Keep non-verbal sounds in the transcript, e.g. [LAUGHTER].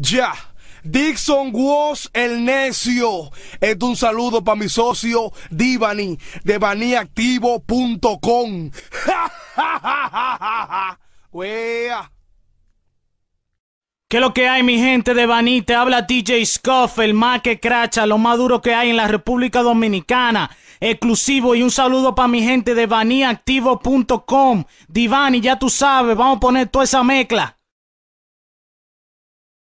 Ya. Dixon Woz, el necio. Es un saludo para mi socio Divani de baniactivo.com. [LAUGHS] Wea. ¿Qué es lo que hay, mi gente de Bani? Te habla DJ Scoff, el más que cracha, lo más duro que hay en la República Dominicana. Exclusivo y un saludo para mi gente de baniactivo.com. Divani, ya tú sabes, vamos a poner toda esa mezcla.